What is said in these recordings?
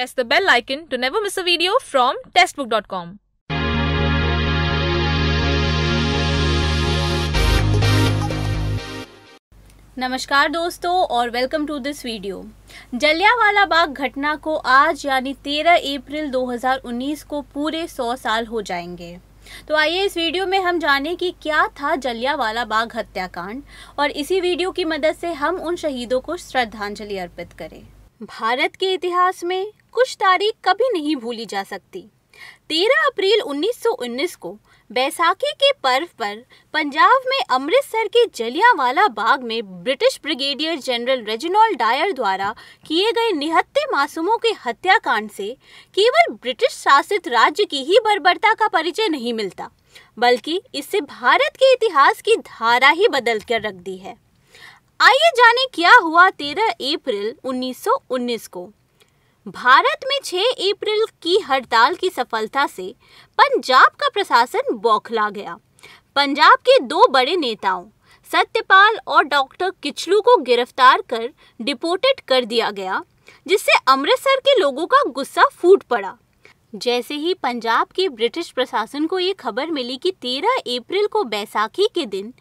press the bell icon to never miss a video from testbook.com. नमस्कार दोस्तों और welcome to this video Jallianwala Bagh घटना को आज यानी 13 अप्रैल 2019 को पूरे 100 साल हो जाएंगे तो आइए इस वीडियो में हम जानें कि क्या था जलियावाला बाग हत्याकांड और इसी वीडियो की मदद से हम उन शहीदों को श्रद्धांजलि अर्पित करें भारत के इतिहास में कुछ तारीख कभी नहीं भूली जा सकती 13 अप्रैल 1919 को बैसाखी के पर्व पर पंजाब में अमृतसर के जलियांवाला बाग में British brigadier general Reginald Dyer द्वारा किए गए निहत्ते मासूमों के हत्याकांड से केवल ब्रिटिश शासित राज्य की ही बर्बरता का परिचय नहीं मिलता बल्कि इससे भारत के इतिहास की धारा ही बदल कर रख दी है आइए जाने क्या हुआ 13 अप्रैल 1919 को भारत में 6 अप्रैल की हड़ताल की सफलता से पंजाब का प्रशासन बौखला गया पंजाब के दो बड़े नेताओं सत्यपाल और डॉक्टर किचलू को गिरफ्तार कर डिपोर्टेड कर दिया गया जिससे अमृतसर के लोगों का गुस्सा फूट पड़ा जैसे ही पंजाब के ब्रिटिश प्रशासन को ये खबर मिली कि 13 अप्रैल को बैसाखी के दिन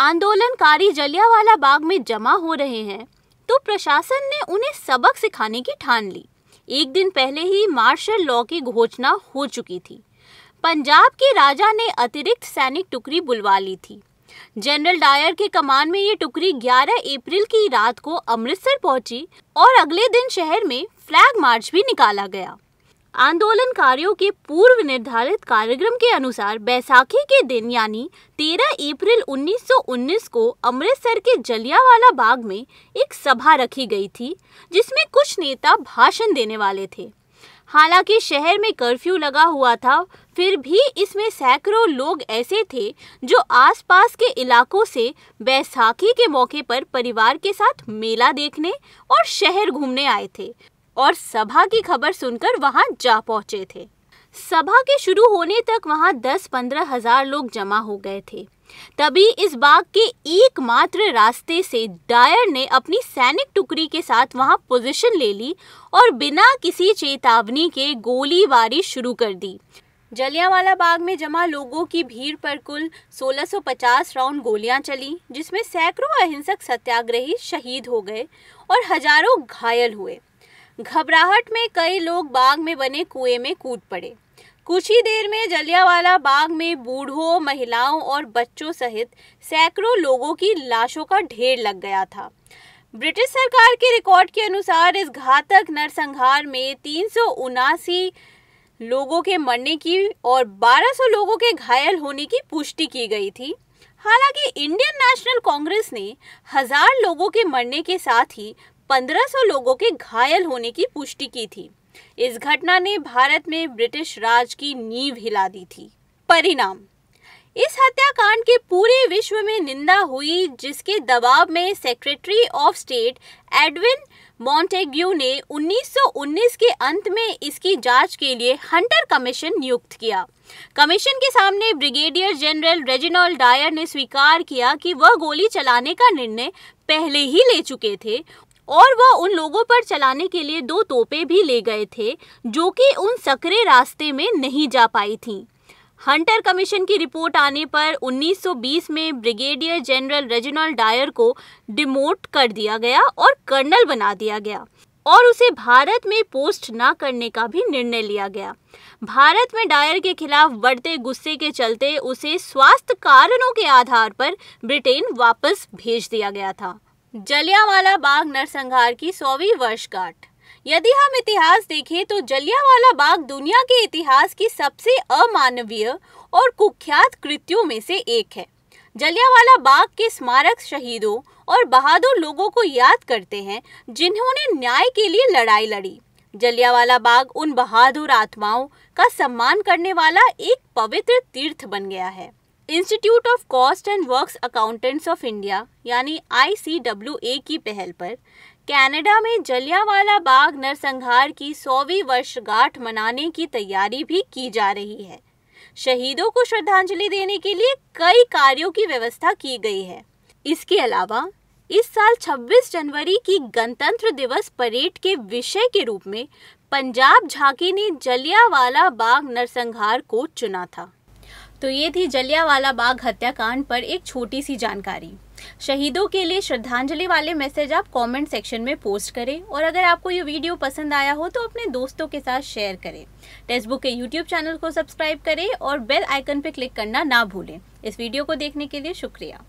आंदोलनकारी जलियावाला बाग में जमा हो रहे हैं तो प्रशासन ने उन्हें सबक सिखाने की ठान ली एक दिन पहले ही मार्शल लॉ की घोषणा हो चुकी थी पंजाब के राजा ने अतिरिक्त सैनिक टुकड़ी बुलवा ली थी जनरल डायर के कमान में ये टुकड़ी 11 अप्रैल की रात को अमृतसर पहुंची और अगले दिन शहर में फ्लैग मार्च भी निकाला गया आंदोलनकारियों के पूर्व निर्धारित कार्यक्रम के अनुसार बैसाखी के दिन यानी 13 अप्रैल 1919 को अमृतसर के जलियावाला बाग में एक सभा रखी गई थी जिसमें कुछ नेता भाषण देने वाले थे हालांकि शहर में कर्फ्यू लगा हुआ था फिर भी इसमें सैकड़ों लोग ऐसे थे जो आसपास के इलाकों से बैसाखी के मौके पर परिवार के साथ मेला देखने और शहर घूमने आए थे और सभा की खबर सुनकर वहां जा पहुंचे थे सभा के शुरू होने तक वहां दस पंद्रह हजार लोग जमा हो गए थे तभी इस बाग के एकमात्र रास्ते से डायर ने अपनी सैनिक टुकड़ी के साथ वहां पोजीशन ले ली और बिना किसी चेतावनी के गोलीबारी शुरू कर दी जलियावाला बाग में जमा लोगों की भीड़ पर कुल 1650 राउंड गोलियां चली जिसमें सैकड़ों अहिंसक सत्याग्रही शहीद हो गए और हजारों घायल हुए घबराहट में कई लोग बाग में बने कुएं में कूद पड़े कुछ ही देर में जलियावाला बाग में बूढ़ों महिलाओं और बच्चों सहित सैकड़ों लोगों की लाशों का ढेर लग गया था ब्रिटिश सरकार के रिकॉर्ड के अनुसार इस घातक नरसंहार में तीन लोगों के मरने की और 1200 लोगों के घायल होने की पुष्टि की गई थी हालांकि इंडियन नेशनल कांग्रेस ने हजार लोगों के मरने के साथ ही 1500 लोगों के घायल होने की पुष्टि की थी इस घटना ने भारत में ब्रिटिश राज की नींव हिला दी थी परिणाम इस हत्याकांड के पूरे विश्व में निंदा हुई जिसके दबाव में secretary of state Edwin Montagu ने 1919 के अंत में इसकी जांच के लिए हंटर कमीशन नियुक्त किया कमीशन के सामने ब्रिगेडियर जनरल रेजिनॉल्ड डायर ने स्वीकार किया कि वह गोली चलाने का निर्णय पहले ही ले चुके थे और वह उन लोगों पर चलाने के लिए दो तोपे भी ले गए थे जो कि उन सकरे रास्ते में नहीं जा पाई थी हंटर कमीशन की रिपोर्ट आने पर 1920 में ब्रिगेडियर जनरल रेजिनॉल्ड डायर को डिमोट कर दिया गया और कर्नल बना दिया गया और उसे भारत में पोस्ट ना करने का भी निर्णय लिया गया भारत में डायर के खिलाफ बढ़ते गुस्से के चलते उसे स्वास्थ्य कारणों के आधार पर ब्रिटेन वापस भेज दिया गया था जलियावाला बाग नरसंहार की सौवीं वर्षगांठ यदि हम इतिहास देखें तो जलियावाला बाग दुनिया के इतिहास की सबसे अमानवीय और कुख्यात कृत्यों में से एक है जलियावाला बाग के स्मारक शहीदों और बहादुर लोगों को याद करते हैं जिन्होंने न्याय के लिए लड़ाई लड़ी जलियावाला बाग उन बहादुर आत्माओं का सम्मान करने वाला एक पवित्र तीर्थ बन गया है Institute of Cost and Works Accountants of India यानी आई की पहल पर कनाडा में जलियावाला बाग नरसंहार की सौवीं वर्षगांठ मनाने की तैयारी भी की जा रही है शहीदों को श्रद्धांजलि देने के लिए कई कार्यों की व्यवस्था की गई है इसके अलावा इस साल 26 जनवरी की गणतंत्र दिवस परेड के विषय के रूप में पंजाब झांकी ने जलियावाला बाग नरसंहार को चुना था तो ये थी जलियावाला बाग हत्याकांड पर एक छोटी सी जानकारी शहीदों के लिए श्रद्धांजलि वाले मैसेज आप कमेंट सेक्शन में पोस्ट करें और अगर आपको ये वीडियो पसंद आया हो तो अपने दोस्तों के साथ शेयर करें टेस्टबुक के यूट्यूब चैनल को सब्सक्राइब करें और बेल आइकन पर क्लिक करना ना भूलें इस वीडियो को देखने के लिए शुक्रिया